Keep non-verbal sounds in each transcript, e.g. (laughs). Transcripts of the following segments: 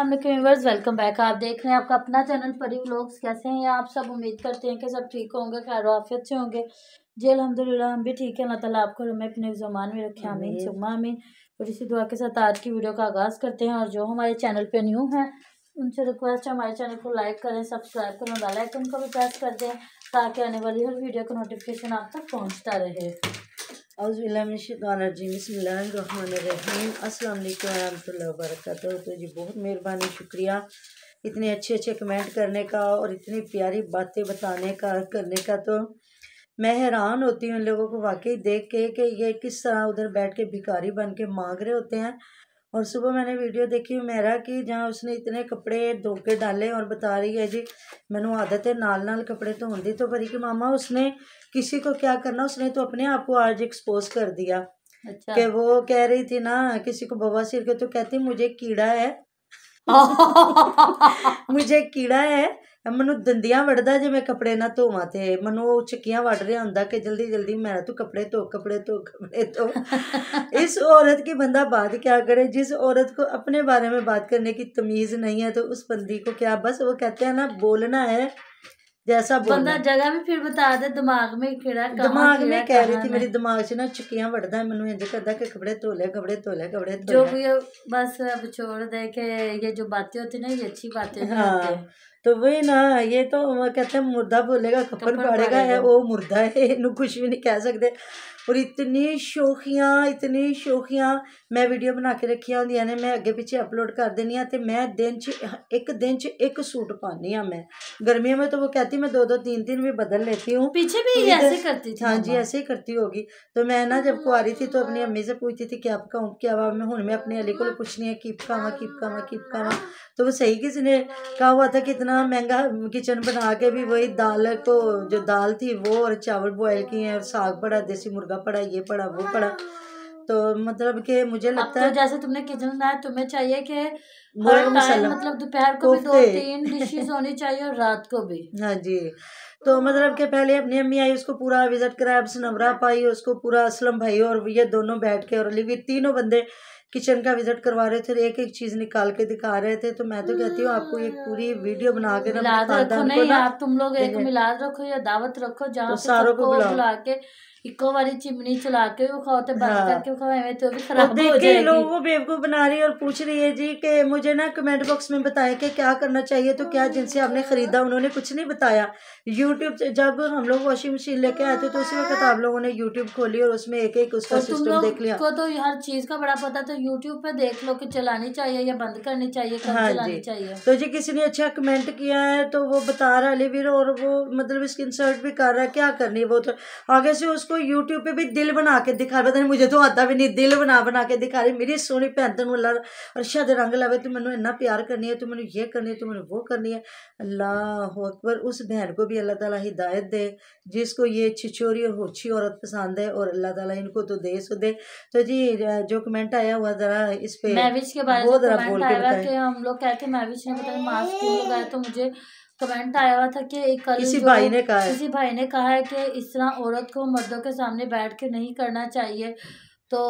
अल्लाम viewers welcome back आप देख रहे हैं आपका अपना चैनल परी व्लॉग्स कैसे हैं आप सब उम्मीद करते हैं कि सब ठीक होंगे खैर वाफियत से होंगे जी अलहमदिल्ला हम भी ठीक है अल्लाह ताला आपको हमें अपने जमान में रखे हमें सुमा आमीन और इसी दुआ के साथ आज की वीडियो का आगाज़ करते हैं और जो हमारे चैनल पर न्यू हैं उनसे रिक्वेस्ट है हमारे चैनल को लाइक करें सब्सक्राइब करें और आइकन को भी प्रेस कर दें ताकि आने वाली हर वीडियो का नोटिफिकेशन आप तक पहुँचता रहे अज़बिल्लाशतवानरजीम बसमीम असल वरहमल वर्क तो जी बहुत मेहरबानी शुक्रिया इतने अच्छे अच्छे कमेंट करने का और इतनी प्यारी बातें बताने का करने का तो मैं हैरान होती हूँ उन लोगों को वाकई देख के कि ये किस तरह उधर बैठ के भिखारी बन के मांग रहे होते हैं और सुबह मैंने वीडियो देखी मेरा की जहाँ उसने इतने कपड़े धो के डाले और बता रही है जी मैनू आदत है नाल नाल कपड़े धोन दी तो भरी कि मामा उसने किसी को क्या करना उसने तो अपने आप को आज एक्सपोज कर दिया अच्छा। कि वो कह रही थी ना किसी को बवासीर के तो कहती मुझे कीड़ा है (laughs) मुझे कीड़ा है मैं दंदियाँ वढ़दा जे मैं कपड़े ना धोवा तो मैं चक्या वढ़ रहा हूं कि जल्दी जल्दी मैं तू कपड़े धो कपड़े धो कपड़े धो (laughs) इस औरत की बंदा बात क्या करे जिस औरत को अपने बारे में बात करने की तमीज़ नहीं है तो उस बंदी को क्या बस वो कहते हैं ना बोलना है जैसा बंदा जगह भी फिर बता दे दिमाग में केड़ा दिमाग में कह रही थी मेरी दिमाग से ना चुकियां बढ़दा मैंने इंज करदा कि कपड़े धो ले कपड़े धो ले कपड़े धो ले जो भी बस अब छोड़ दे के ये जो बातें होती ना ये अच्छी बातें हाँ होती तो वही ना ये तो कहते हैं मुर्दा बोलेगा तो कफन पड़ेगा है वो मुर्दा है इनू कुछ भी नहीं कह सकते और इतनी शोखियाँ इतनी शोखियाँ मैं वीडियो बना के रखिया होंदियां ने मैं अगे पिछे अपलोड कर देनी हाँ तो मैं दिन च एक दिन च एक सूट पानी हाँ मैं गर्मियों में तो वो कहती मैं दो दो तीन दिन भी बदल लेती हूँ पीछे भी तो ऐसे करती थी हाँ जी ऐसे ही करती होगी तो मैं ना जब हाँ। कुआरी थी तो अपनी अम्मी से पूछती थी क्या पकाऊँ क्या वा मैं हूँ मैं अपने अली को हाँ। पूछनी है कि पकावा कि पकावा कि पकावा तो वो सही किसी ने कहा हुआ था कि इतना इतना महंगा किचन बना के भी वही दाल तो जो दाल थी वो और चावल बॉयल किए हैं और साग पड़ा देसी मुर्गा पड़ा ये पड़ा वो पड़ा तो मतलब कि मुझे लगता तो है तो जैसे तुमने किचन बनाया तुम्हें चाहिए कि हर टाइम मतलब दोपहर को भी दो तीन डिशेस होनी चाहिए और रात को भी (laughs) हाँ जी तो मतलब के पहले अपनी अम्मी आई उसको पूरा विजिट कराया अब नमरा पाई उसको पूरा असलम भाई और ये दोनों बैठ के और अली तीनों बंदे किचन का विजिट करवा रहे थे एक एक चीज निकाल के दिखा रहे थे तो मैं तो कहती हूँ आपको एक पूरी वीडियो बना के तुम लोग एक मिलाद रखो या दावत रखो जहाँ तो सारों को बुला के इको वाली चिमनी चला के वो खाओ तो बंद हाँ। करके खाओ तो भी खराब हो जाएगी लोग वो बेवकूफ बना रही है और पूछ रही है जी के मुझे मुझे ना कमेंट बॉक्स में बताया कि क्या करना चाहिए तो क्या जिनसे हमने ख़रीदा उन्होंने कुछ नहीं बताया यूट्यूब जब हम लोग वॉशिंग मशीन लेके आए थे तो उसी वक्त आप लोगों ने यूट्यूब खोली और उसमें एक एक उसका सिस्टम तो देख लिया तो हर चीज़ का बड़ा पता तो यूट्यूब पर देख लो कि चलानी चाहिए या बंद करनी चाहिए हाँ जी चाहिए तो जी किसी ने अच्छा कमेंट किया है तो वो बता रहा है वीर और वो मतलब स्क्रीन शर्ट भी कर रहा है क्या करनी है वो तो आगे से उसको यूट्यूब पे भी दिल बना के दिखा पता नहीं मुझे तो आता भी नहीं दिल बना बना के दिखा रही मेरी सोनी भैन तेन अल्लाह रंग लवे तुम तो मैं इन्ना प्यार करनी है तू मैं ये करनी है तू मैं वो करनी है अल्लाह अकबर उस बहन को भी अल्लाह ताला हिदायत दे जिसको ये छिछोरी और होछी औरत पसंद है और अल्लाह ताला इनको तो दे सो दे तो जी जो कमेंट आया हुआ जरा इस पे मैविज के बारे में कमेंट आया कि हम लोग कहते हैं मैविज ने बताया मास्क लगाया तो मुझे कमेंट आया हुआ था कि एक कल किसी भाई ने कहा किसी भाई ने कहा है कि इस तरह औरत को मर्दों के सामने बैठ के नहीं करना चाहिए तो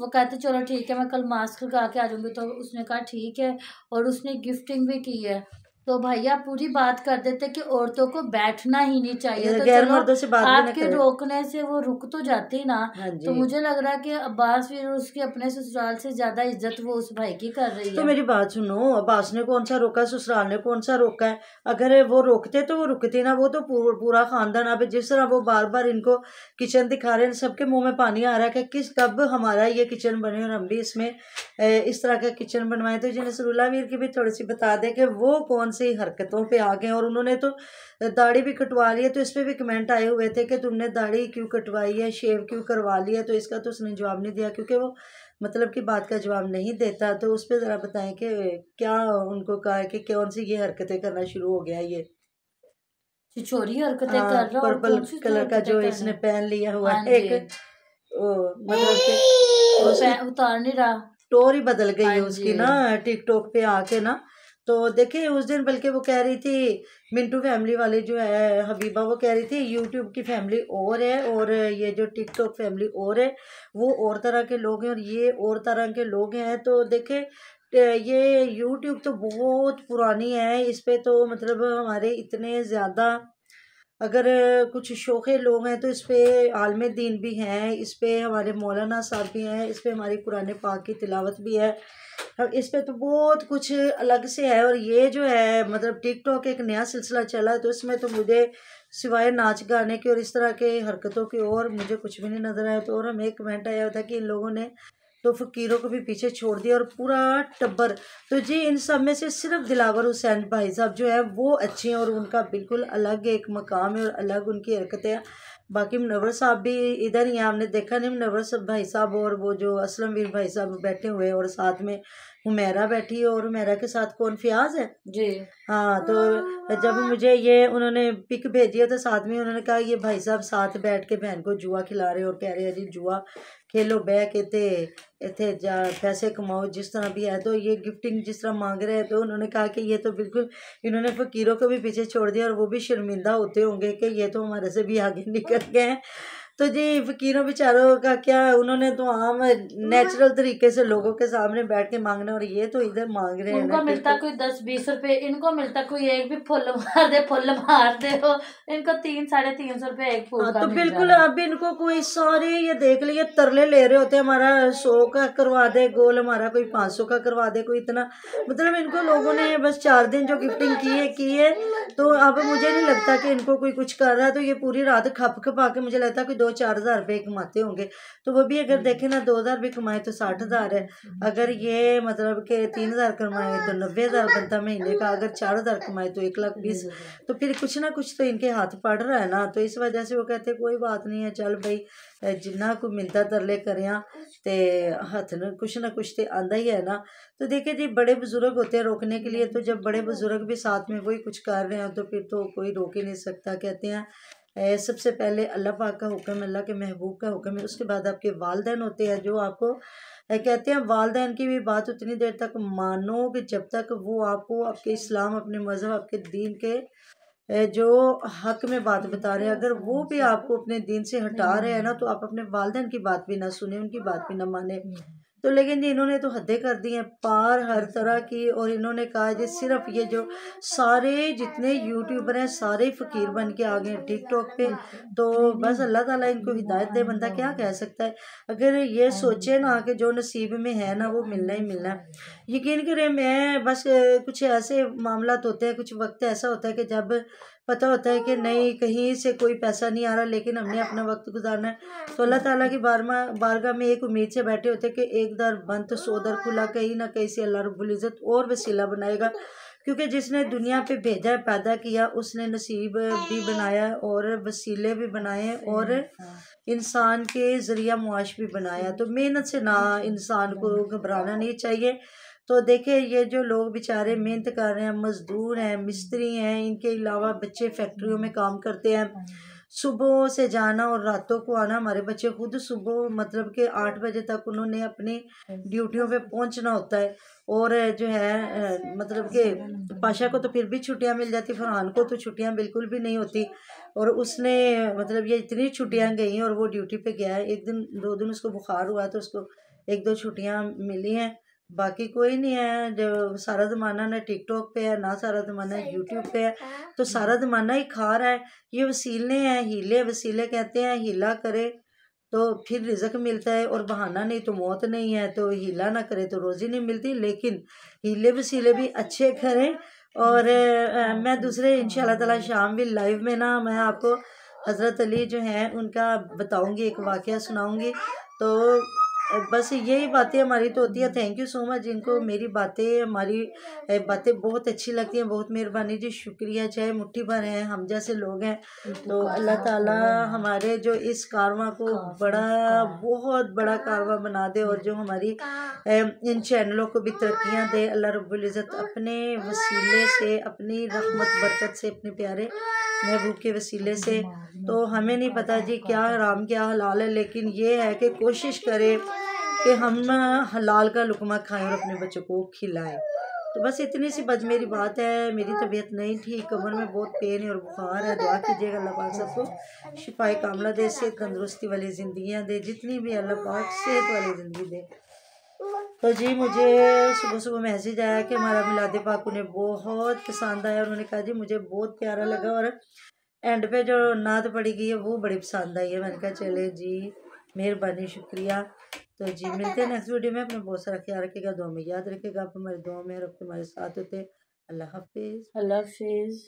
वो कहते चलो ठीक है मैं कल मास्क लगा के आ जाऊँगी तो उसने कहा ठीक है और उसने गिफ्टिंग भी की है तो भैया पूरी बात कर देते कि औरतों को बैठना ही नहीं चाहिए तो मर्दों से बात आपके रोकने से वो रुक तो जाती ना हाँ तो मुझे लग रहा कि अब्बास फिर उसके अपने ससुराल से ज्यादा इज्जत वो उस भाई की कर रही तो है तो मेरी बात सुनो अब्बास ने कौन सा रोका ससुराल ने कौन सा रोका है अगर वो रोकते तो वो रुकती ना वो तो पूरा खानदान अब जिस तरह वो बार बार इनको किचन दिखा रहे हैं सबके मुँह में पानी आ रहा है किस कब हमारा ये किचन बने और हम भी इसमें इस तरह का किचन बनवाए तो जिन्हें सरूला वीर की भी थोड़ी सी बता दें कि वो कौन से हरकतों पे आ गए और उन्होंने तो दाढ़ी भी कटवा ली है तो इस पर भी कमेंट आए हुए थे कि तुमने दाढ़ी क्यों कटवाई है शेव क्यों करवा ली है तो इसका तो उसने जवाब नहीं दिया क्योंकि वो मतलब कि बात का जवाब नहीं देता तो उस पर ज़रा बताएं कि क्या उनको कहा है कि कौन सी ये हरकतें करना शुरू हो गया ये चोरी हरकतें हाँ, कर रहा पर्पल कलर का जो इसने पहन लिया हुआ हाँ है एक मतलब उतार नहीं रहा स्टोरी बदल गई है हाँ उसकी ना टिकटॉक पे आके ना तो देखिए उस दिन बल्कि वो कह रही थी मिंटू फैमिली वाले जो है हबीबा वो कह रही थी यूट्यूब की फैमिली और है और ये जो टिकटॉक फैमिली और है वो और तरह के लोग हैं और ये और तरह के लोग हैं तो देखे ये यूट्यूब तो बहुत पुरानी है इस पर तो मतलब हमारे इतने ज़्यादा अगर कुछ शोखे लोग हैं तो इस पर आलम दीन भी हैं इस पर हमारे मौलाना साहब भी हैं इस पर हमारी कुरान पाक की तिलावत भी है इस पर तो बहुत कुछ अलग से है और ये जो है मतलब टिकटॉक एक नया सिलसिला चला है तो इसमें तो मुझे सिवाय नाच गाने के और इस तरह के हरकतों के और मुझे कुछ भी नहीं नज़र आया तो और हमें एक कमेंट आया था कि इन लोगों ने तो फ़कीरों को भी पीछे छोड़ दिया और पूरा टब्बर तो जी इन सब में से सिर्फ दिलावर हुसैन भाई साहब जो है वो अच्छे हैं और उनका बिल्कुल अलग एक मकाम है और अलग उनकी हरकतें बाकी मुनवर साहब भी इधर ही हैं हमने देखा नहीं मनवर भाई साहब और वो जो असलम वीर भाई साहब बैठे हुए और साथ में हुमेरा बैठी है और उमेरा के साथ कौन फियाज है जी हाँ तो जब मुझे ये उन्होंने पिक भेजी है तो साथ में उन्होंने कहा ये भाई साहब साथ बैठ के बहन को जुआ खिला रहे और कह रहे हैं जी जुआ खेलो बह के थे इतने जा पैसे कमाओ जिस तरह भी है तो ये गिफ्टिंग जिस तरह मांग रहे हैं तो उन्होंने कहा कि ये तो बिल्कुल इन्होंने फ़कीरों को भी पीछे छोड़ दिया और वो भी शर्मिंदा होते होंगे कि ये तो हमारे से भी आगे (laughs) निकल गए हैं तो ये फकीरों बेचारों का क्या उन्होंने तो आम नेचुरल तरीके से लोगों के सामने बैठ के मांगना और ये तो इधर मांग रहे हैं उनको मिलता कोई दस बीस रुपए इनको मिलता कोई एक भी फुल मार दे फुल मार दे हो इनको तीन साढ़े तीन सौ रुपए एक फूल हाँ, तो बिल्कुल अब इनको कोई सॉरी ये देख लिए तरले ले रहे होते हमारा सौ का करवा दे गोल हमारा कोई पाँच सौ का करवा दे कोई इतना मतलब इनको लोगों ने बस चार दिन जो गिफ्टिंग की है की है तो अब मुझे नहीं लगता कि इनको कोई कुछ कर रहा है तो ये पूरी रात खप खपा के मुझे लगता है कोई दो चार हज़ार रुपये कमाते होंगे तो वो भी अगर हम्म। देखें ना दो हज़ार रुपये कमाए तो साठ हज़ार है हम्म। अगर ये मतलब के तीन हज़ार कमाए तो नब्बे हज़ार बनता महीने का अगर चार हज़ार कमाए तो एक लाख बीस तो फिर कुछ ना कुछ तो इनके हाथ पड़ रहा है ना तो इस वजह से वो कहते कोई बात नहीं है चल भाई जिन्ना को मिलता तरले करें हाँ। तो हथ न कुछ ना कुछ तो आंदा ही है ना तो देखिए जी बड़े बुज़ुर्ग होते हैं रोकने के लिए तो जब बड़े हम्म। बुज़ुर्ग भी साथ में वही कुछ कर रहे हैं तो फिर तो कोई रोक ही नहीं सकता कहते हैं सबसे पहले अल्लाह पाक का हुक्म अल्लाह के महबूब का हुक्म है उसके बाद आपके वालदेन होते हैं जो आपको कहते हैं वालदेन की भी बात उतनी देर तक मानो कि जब तक वो आपको आपके इस्लाम अपने मज़हब आपके दीन के जो हक में बात बता रहे हैं अगर वो भी आपको अपने दीन से हटा रहे हैं ना तो आप अपने वालदेन की बात भी ना सुने उनकी बात भी ना माने तो लेकिन जी इन्होंने तो हदें कर दी हैं पार हर तरह की और इन्होंने कहा जी सिर्फ ये जो सारे जितने यूट्यूबर हैं सारे फ़कीर बन के आ गए टिक टॉक पे तो बस अल्लाह ताला इनको हिदायत दे बंदा क्या कह सकता है अगर ये सोचे ना कि जो नसीब में है ना वो मिलना ही मिलना है यकीन करें मैं बस कुछ ऐसे मामला तो होते हैं कुछ वक्त ऐसा होता है कि जब पता होता है कि नहीं कहीं से कोई पैसा नहीं आ रहा लेकिन हमने अपना वक्त गुजारना है तो अल्लाह ताला की बारमा बारगाह में एक उम्मीद से बैठे होते हैं कि एक दर बंद तो सो दर खुला कहीं ना कहीं से अल्लाह रबुल्ज़त और वसीला बनाएगा क्योंकि जिसने दुनिया पे भेजा पैदा किया उसने नसीब भी बनाया और वसीले भी बनाए और इंसान के ज़रिया मुआश भी बनाया तो मेहनत से ना इंसान को घबराना नहीं चाहिए तो देखिए ये जो लोग बेचारे मेहनत कर रहे हैं मज़दूर हैं मिस्त्री हैं इनके अलावा बच्चे फैक्ट्रियों में काम करते हैं सुबह से जाना और रातों को आना हमारे बच्चे खुद सुबह मतलब के आठ बजे तक उन्होंने अपनी ड्यूटियों पे पहुंचना होता है और जो है मतलब के पाशा को तो फिर भी छुट्टियां मिल जाती फरहान को तो छुट्टियां बिल्कुल भी नहीं होती और उसने मतलब ये इतनी छुट्टियां गई और वो ड्यूटी पे गया है एक दिन दो दिन उसको बुखार हुआ तो उसको एक दो छुट्टियाँ मिली हैं बाकी कोई नहीं है जो सारा ज़माना ना टिकटॉक पे है ना सारा ज़माना यूट्यूब पे है तो सारा ज़माना ही खा रहा है ये वसीले हैं हीले वसीले कहते हैं हीला करे तो फिर रिजक मिलता है और बहाना नहीं तो मौत नहीं है तो हीला ना करे तो रोज़ी नहीं मिलती लेकिन हीले वसीले भी अच्छे करें और मैं दूसरे इन ताला शाम भी लाइव में ना मैं आपको हज़रत अली जो हैं उनका बताऊँगी एक वाक़ सुनाऊँगी तो बस यही बातें हमारी तो होती है थैंक यू सो मच जिनको मेरी बातें हमारी बातें बहुत अच्छी लगती हैं बहुत मेहरबानी जी शुक्रिया चाहे मुट्ठी भर हैं हम जैसे लोग हैं तो अल्लाह अच्छा ताला हमारे जो इस कारवा को बड़ा अच्छा। बहुत बड़ा कारवा बना दे और जो हमारी इन चैनलों को भी तरक्याँ दे अल्लाह रब्बुल इज़्ज़त अपने वसीले से अपनी रहमत बरकत से अपने प्यारे महबूब के वसीले से तो हमें नहीं पता जी क्या हराम क्या हलाल है लेकिन ये है कि कोशिश करें कि हम हलाल का लुकमा खाएं और अपने बच्चों को खिलाएं तो बस इतनी सी बद मेरी बात है मेरी तबीयत नहीं ठीक कमर में बहुत पेन है और बुखार है दुआ कीजिएगा अल्लाह पाक सबको शिफाई कामला दे सेहत तंदरुस्ती वाली ज़िंदियाँ दे जितनी भी अल्लाह पाक सेहत वाली ज़िंदगी दे तो जी मुझे सुबह सुबह मैसेज आया कि हमारा मिलाद पाक उन्हें बहुत पसंद आया उन्होंने कहा जी मुझे बहुत प्यारा लगा और एंड पे जो नात पड़ी गई है वो बड़ी पसंद आई है मैंने कहा चले जी मेहरबानी शुक्रिया तो जी मिलते हैं नेक्स्ट वीडियो में अपने बहुत सारा ख्याल रखेगा दो में याद रखेगा आप हमारे दो में रखते हमारे साथ होते अल्लाह हाफिज़ अल्लाह हाफिज़